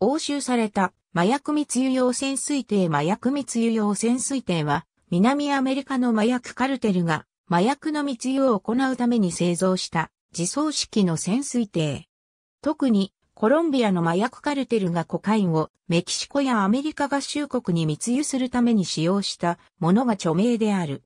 押収された麻薬密輸用潜水艇麻薬密輸用潜水艇は、南アメリカの麻薬カルテルが麻薬の密輸を行うために製造した自走式の潜水艇。特にコロンビアの麻薬カルテルがコカインをメキシコやアメリカ合衆国に密輸するために使用したものが著名である。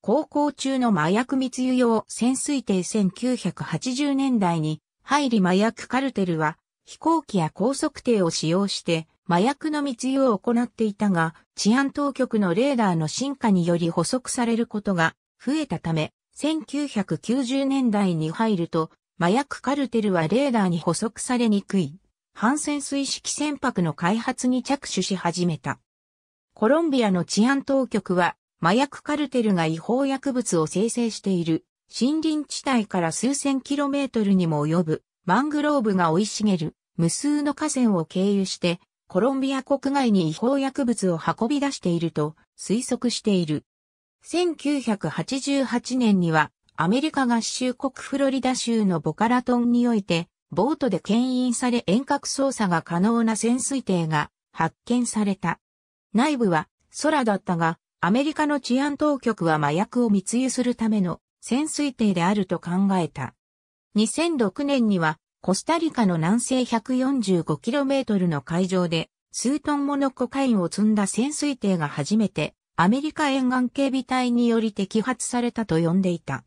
航行中の麻薬密輸用潜水艇1980年代に入り麻薬カルテルは飛行機や高速艇を使用して麻薬の密輸を行っていたが、治安当局のレーダーの進化により捕捉されることが増えたため、1990年代に入ると、麻薬カルテルはレーダーに捕捉されにくい、反潜水式船舶の開発に着手し始めた。コロンビアの治安当局は、麻薬カルテルが違法薬物を生成している森林地帯から数千キロメートルにも及ぶマングローブが生い茂る無数の河川を経由して、コロンビア国外に違法薬物を運び出していると推測している。1988年にはアメリカ合衆国フロリダ州のボカラトンにおいて、ボートで牽引され遠隔操作が可能な潜水艇が発見された。内部は空だったが、アメリカの治安当局は麻薬を密輸するための潜水艇であると考えた。2006年にはコスタリカの南西 145km の海上で数トンものコカインを積んだ潜水艇が初めてアメリカ沿岸警備隊により摘発されたと呼んでいた。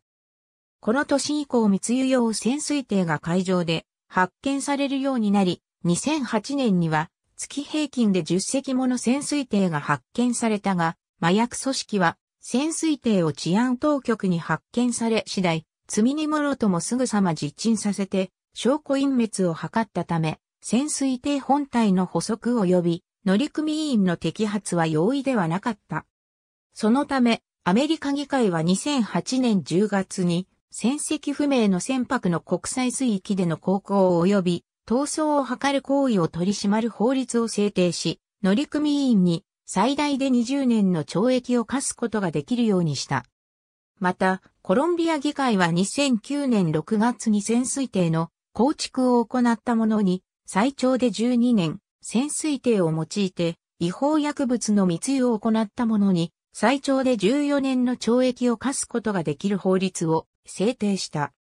この年以降密輸用潜水艇が海上で発見されるようになり、2008年には月平均で10隻もの潜水艇が発見されたが、麻薬組織は潜水艇を治安当局に発見され次第、積み荷物ともすぐさま実陳させて、証拠隠滅を図ったため、潜水艇本体の補足及び乗組員の摘発は容易ではなかった。そのため、アメリカ議会は2008年10月に、戦績不明の船舶の国際水域での航行及び逃走を図る行為を取り締まる法律を制定し、乗組員に最大で20年の懲役を課すことができるようにした。また、コロンビア議会は2009年6月に潜水艇の構築を行ったものに、最長で12年、潜水艇を用いて、違法薬物の密輸を行ったものに、最長で14年の懲役を課すことができる法律を制定した。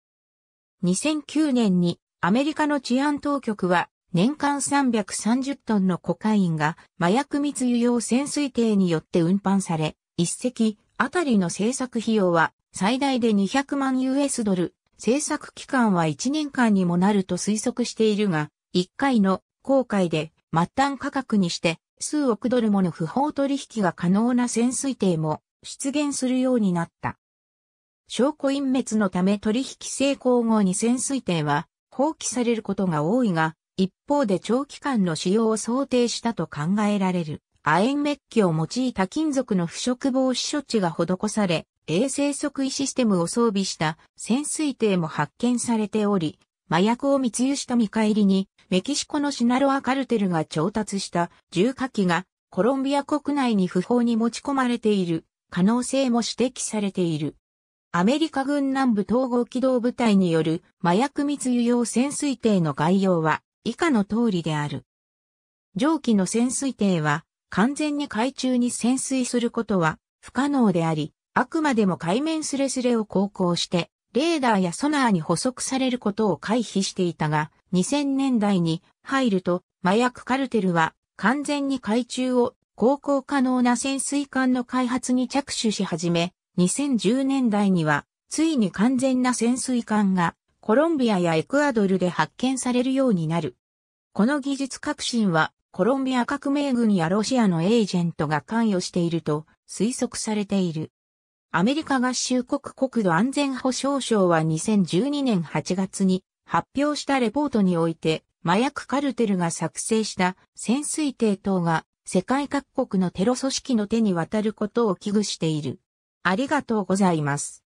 2009年にアメリカの治安当局は年間330トンのコカインが麻薬密輸用潜水艇によって運搬され、一隻あたりの製作費用は最大で200万 US ドル、制作期間は1年間にもなると推測しているが、1回の航海で末端価格にして数億ドルもの不法取引が可能な潜水艇も出現するようになった。証拠隠滅のため取引成功後に潜水艇は放棄されることが多いが、一方で長期間の使用を想定したと考えられる。亜鉛メッキを用いた金属の腐食防止処置が施され、衛星測位システムを装備した潜水艇も発見されており、麻薬を密輸した見返りに、メキシコのシナロアカルテルが調達した重火器がコロンビア国内に不法に持ち込まれている可能性も指摘されている。アメリカ軍南部統合機動部隊による麻薬密輸用潜水艇の概要は以下の通りである。蒸気の潜水艇は完全に海中に潜水することは不可能であり、あくまでも海面すれすれを航行して、レーダーやソナーに捕捉されることを回避していたが、2000年代に入ると、麻薬カルテルは完全に海中を航行可能な潜水艦の開発に着手し始め、2010年代には、ついに完全な潜水艦がコロンビアやエクアドルで発見されるようになる。この技術革新は、コロンビア革命軍やロシアのエージェントが関与していると推測されている。アメリカ合衆国国土安全保障省は2012年8月に発表したレポートにおいて、麻薬カルテルが作成した潜水艇等が世界各国のテロ組織の手に渡ることを危惧している。ありがとうございます。